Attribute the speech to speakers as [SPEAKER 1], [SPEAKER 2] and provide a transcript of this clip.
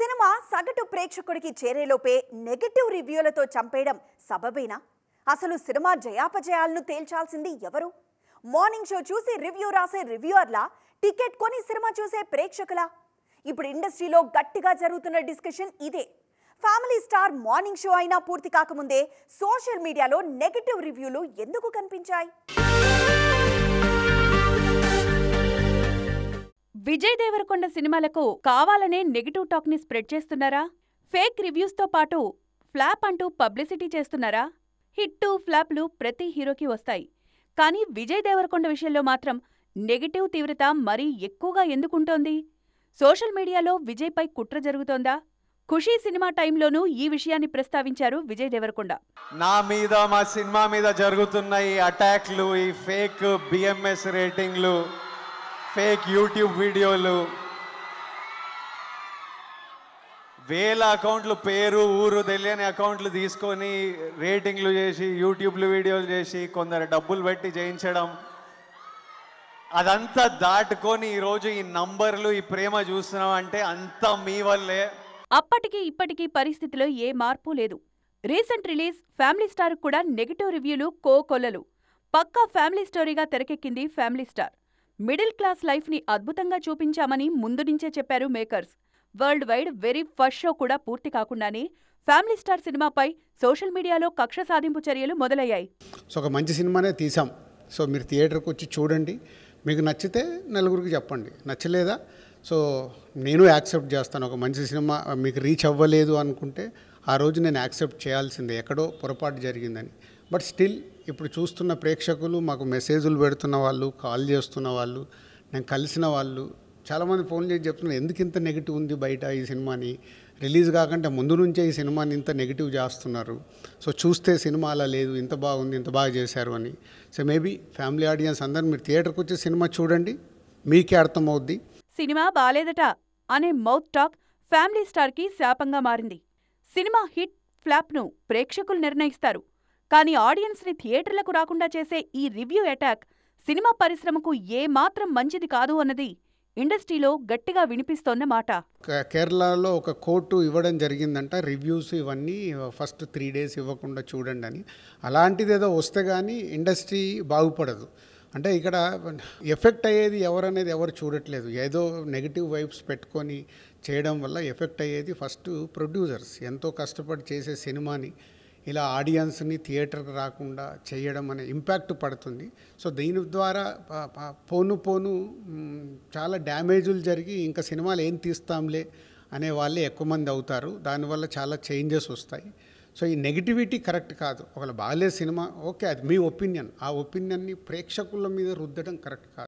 [SPEAKER 1] cinema సగటు ప్రేక్షకుడికి చేరేలోపే negative రివ్యూలతో చంపేయడం సబబేనా అసలు సినిమా జయాపజయాలను తేల్చాల్సింది ఎవరు మార్నింగ్ షో చూసి రివ్యూ రాసే రివ్యూవర్లా టికెట్ కొని సినిమా చూసే ప్రేక్షకులా ఇప్పుడు ఇండస్ట్రీలో గట్టిగా జరుగుతున్న డిస్కషన్ ఇదే ఫ్యామిలీ స్టార్ మార్నింగ్ షో అయినా పూర్తి కాకముందే సోషల్ మీడియాలో నెగటివ్ రివ్యూలు ఎందుకు కనిపించాయి విజయ్ దేవరకొండ సినిమాలకు కావాలనే నెగిటివ్ టాక్ని స్ప్రెడ్ చేస్తున్నారా ఫేక్ రివ్యూస్తో పాటు ఫ్లాప్ అంటూ పబ్లిసిటీ చేస్తున్నారా హిట్టు ఫ్లాప్లు ప్రతి హీరోకి వస్తాయి కానీ విజయ్ దేవరకొండ విషయంలో మాత్రం నెగిటివ్ తీవ్రత మరీ ఎక్కువగా ఎందుకుంటోంది సోషల్ మీడియాలో విజయ్పై కుట్ర జరుగుతోందా ఖుషీ సినిమా టైంలోనూ ఈ విషయాన్ని ప్రస్తావించారు విజయ్ దేవరకొండ
[SPEAKER 2] నా మీద మా సినిమా మీద జరుగుతున్న ఈ అటాక్లు ఈ ఫేక్ బిఎంఎస్ రేటింగ్లు ఫేక్ యూట్యూబ్ వీడియోలు వేల అకౌంట్లు పేరు ఊరు తెలియని అకౌంట్లు తీసుకొని రేటింగ్లు చేసి యూట్యూబ్లు వీడియోలు చేసి కొందరు డబ్బులు పెట్టి చేయించడం అదంతా దాటుకొని ఈరోజు ఈ నంబర్లు ఈ ప్రేమ చూస్తున్నాం అంటే అంతా మీ వల్లే
[SPEAKER 1] అప్పటికి ఇప్పటికీ పరిస్థితిలో ఏ మార్పు లేదు రీసెంట్ రిలీజ్ ఫ్యామిలీ స్టార్ కూడా నెగిటివ్ రివ్యూలు కోకొల్లలు పక్కా ఫ్యామిలీ స్టోరీగా తెరకెక్కింది ఫ్యామిలీ స్టార్ మిడిల్ క్లాస్ లైఫ్ని అద్భుతంగా చూపించామని ముందు నుంచే చెప్పారు makers world wide very first show కూడా పూర్తి కాకుండానే ఫ్యామిలీ స్టార్ సినిమాపై సోషల్ మీడియాలో కక్ష సాధింపు చర్యలు మొదలయ్యాయి
[SPEAKER 3] సో ఒక మంచి సినిమానే తీసాం సో మీరు థియేటర్కి వచ్చి చూడండి మీకు నచ్చితే నలుగురికి చెప్పండి నచ్చలేదా సో నేను యాక్సెప్ట్ చేస్తాను ఒక మంచి సినిమా మీకు రీచ్ అవ్వలేదు అనుకుంటే ఆ రోజు నేను యాక్సెప్ట్ చేయాల్సిందే ఎక్కడో పొరపాటు జరిగిందని బట్ స్టిల్ ఇప్పుడు చూస్తున్న ప్రేక్షకులు మాకు మెసేజ్లు పెడుతున్న వాళ్ళు కాల్ చేస్తున్న వాళ్ళు నేను కలిసిన వాళ్ళు చాలామంది ఫోన్ చేసి చెప్తున్నారు ఎందుకు ఇంత నెగిటివ్ ఉంది బయట ఈ సినిమాని రిలీజ్ కాకుండా ముందు నుంచే ఈ సినిమాని ఇంత నెగిటివ్ చేస్తున్నారు సో చూస్తే సినిమా అలా లేదు ఇంత బాగుంది ఇంత బాగా చేశారు అని సో మేబీ ఫ్యామిలీ ఆడియన్స్ అందరూ మీరు థియేటర్కి వచ్చి సినిమా చూడండి మీకే అర్థమవుద్ది
[SPEAKER 1] సినిమా బాలేదట అనే మౌత్ టాక్ ఫ్యామిలీ స్టార్కి శాపంగా మారింది సినిమా హిట్ ఫ్లాప్ను ప్రేక్షకులు నిర్ణయిస్తారు కానీ ఆడియన్స్ని థియేటర్లకు రాకుండా చేసే ఈ రివ్యూ అటాక్ సినిమా పరిశ్రమకు ఏమాత్రం మంచిది కాదు అన్నది ఇండస్ట్రీలో గట్టిగా వినిపిస్తోన్న మాట
[SPEAKER 3] కేరళలో ఒక కోర్టు ఇవ్వడం జరిగిందంట రివ్యూస్ ఇవన్నీ ఫస్ట్ త్రీ డేస్ ఇవ్వకుండా చూడండి అని అలాంటిది ఏదో వస్తే కానీ ఇండస్ట్రీ బాగుపడదు అంటే ఇక్కడ ఎఫెక్ట్ అయ్యేది ఎవరనేది ఎవరు చూడట్లేదు ఏదో నెగిటివ్ వైబ్స్ పెట్టుకొని చేయడం వల్ల ఎఫెక్ట్ అయ్యేది ఫస్ట్ ప్రొడ్యూసర్స్ ఎంతో కష్టపడి చేసే సినిమాని ఇలా ఆడియన్స్ని థియేటర్కి రాకుండా చేయడం అనే ఇంపాక్ట్ పడుతుంది సో దీని ద్వారా పోను పోను చాలా డ్యామేజులు జరిగి ఇంకా సినిమాలు ఏం తీస్తాంలే అనే వాళ్ళే ఎక్కువ మంది అవుతారు దానివల్ల చాలా చేంజెస్ వస్తాయి సో ఈ నెగిటివిటీ కరెక్ట్ కాదు ఒకవేళ బాగాలే సినిమా ఓకే అది మీ ఒపీనియన్ ఆ ఒపీనియన్ని ప్రేక్షకుల మీద రుద్దడం కరెక్ట్ కాదు